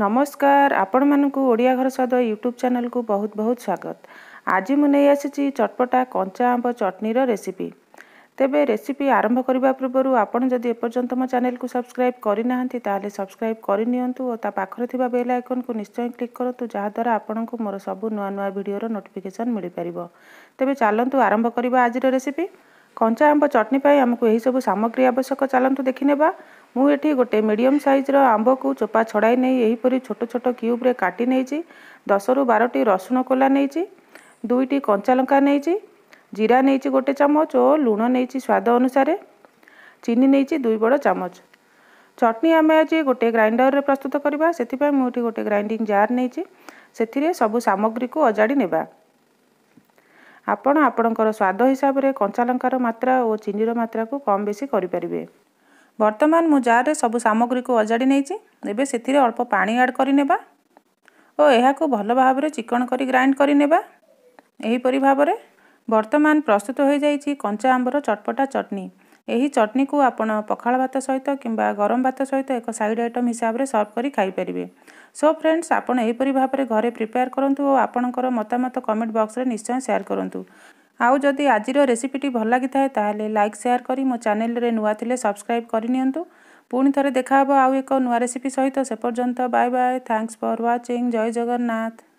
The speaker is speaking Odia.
ନମସ୍କାର ଆପଣମାନଙ୍କୁ ଓଡ଼ିଆ ଘର ସ୍ୱାଦ ୟୁଟ୍ୟୁବ୍ ଚ୍ୟାନେଲକୁ ବହୁତ ବହୁତ ସ୍ୱାଗତ ଆଜି ମୁଁ ନେଇ ଆସିଛି ଚଟପଟା କଞ୍ଚା ଆମ୍ବ ଚଟନିର ରେସିପି ତେବେ ରେସିପି ଆରମ୍ଭ କରିବା ପୂର୍ବରୁ ଆପଣ ଯଦି ଏପର୍ଯ୍ୟନ୍ତ ମୋ ଚ୍ୟାନେଲକୁ ସବସ୍କ୍ରାଇବ୍ କରିନାହାନ୍ତି ତାହେଲେ ସବସ୍କ୍ରାଇବ୍ କରିନିଅନ୍ତୁ ଓ ତା ପାଖରେ ଥିବା ବେଲ୍ ଆଇକନ୍କୁ ନିଶ୍ଚୟ କ୍ଲିକ୍ କରନ୍ତୁ ଯାହାଦ୍ୱାରା ଆପଣଙ୍କୁ ମୋର ସବୁ ନୂଆ ନୂଆ ଭିଡ଼ିଓର ନୋଟିଫିକେସନ୍ ମିଳିପାରିବ ତେବେ ଚାଲନ୍ତୁ ଆରମ୍ଭ କରିବା ଆଜିର ରେସିପି କଞ୍ଚା ଆମ୍ବ ଚଟନି ପାଇଁ ଆମକୁ ଏହିସବୁ ସାମଗ୍ରୀ ଆବଶ୍ୟକ ଚାଲନ୍ତୁ ଦେଖିନେବା ମୁଁ ଏଠି ଗୋଟେ ମିଡ଼ିୟମ ସାଇଜ୍ର ଆମ୍ବକୁ ଚୋପା ଛଡ଼ାଇ ନେଇ ଏହିପରି ଛୋଟ ଛୋଟ କ୍ୟୁବ୍ରେ କାଟି ନେଇଛି ଦଶରୁ ବାରଟି ରସୁଣ କୋଲା ନେଇଛି ଦୁଇଟି କଞ୍ଚାଲଙ୍କା ନେଇଛି ଜିରା ନେଇଛି ଗୋଟେ ଚାମଚ ଓ ଲୁଣ ନେଇଛି ସ୍ୱାଦ ଅନୁସାରେ ଚିନି ନେଇଛି ଦୁଇ ବଡ଼ ଚାମଚ ଚଟନି ଆମେ ଆଜି ଗୋଟେ ଗ୍ରାଇଣ୍ଡରରେ ପ୍ରସ୍ତୁତ କରିବା ସେଥିପାଇଁ ମୁଁ ଏଠି ଗୋଟେ ଗ୍ରାଇଣ୍ଡିଂ ଜାର୍ ନେଇଛି ସେଥିରେ ସବୁ ସାମଗ୍ରୀକୁ ଅଜାଡ଼ି ନେବା ଆପଣ ଆପଣଙ୍କର ସ୍ୱାଦ ହିସାବରେ କଞ୍ଚାଲଙ୍କାର ମାତ୍ରା ଓ ଚିନିର ମାତ୍ରାକୁ କମ୍ ବେଶୀ କରିପାରିବେ ବର୍ତ୍ତମାନ ମୁଁ ଜାର୍ରେ ସବୁ ସାମଗ୍ରୀକୁ ଅଜାଡ଼ି ନେଇଛି ଏବେ ସେଥିରେ ଅଳ୍ପ ପାଣି ଆଡ଼୍ କରିନେବା ଓ ଏହାକୁ ଭଲ ଭାବରେ ଚିକଣ କରି ଗ୍ରାଇଣ୍ଡ କରିନେବା ଏହିପରି ଭାବରେ ବର୍ତ୍ତମାନ ପ୍ରସ୍ତୁତ ହୋଇଯାଇଛି କଞ୍ଚା ଆମ୍ବର ଚଟପଟା ଚଟନି ଏହି ଚଟନିକୁ ଆପଣ ପଖାଳ ଭାତ ସହିତ କିମ୍ବା ଗରମ ଭାତ ସହିତ ଏକ ସାଇଡ୍ ଆଇଟମ୍ ହିସାବରେ ସର୍ଭ କରି ଖାଇପାରିବେ ସୋ ଫ୍ରେଣ୍ଡସ୍ ଆପଣ ଏହିପରି ଭାବରେ ଘରେ ପ୍ରିପେୟାର କରନ୍ତୁ ଓ ଆପଣଙ୍କର ମତାମତ କମେଣ୍ଟ ବକ୍ସରେ ନିଶ୍ଚୟ ସେୟାର କରନ୍ତୁ ଆଉ ଯଦି ଆଜିର ରେସିପିଟି ଭଲ ଲାଗିଥାଏ ତାହେଲେ ଲାଇକ୍ ସେୟାର କରି ମୋ ଚ୍ୟାନେଲରେ ନୂଆ ଥିଲେ ସବସ୍କ୍ରାଇବ୍ କରିନିଅନ୍ତୁ ପୁଣି ଥରେ ଦେଖା ହେବ ଆଉ ଏକ ନୂଆ ରେସିପି ସହିତ ସେପର୍ଯ୍ୟନ୍ତ bye bye thanks for watching ଜୟ ଜଗନ୍ନାଥ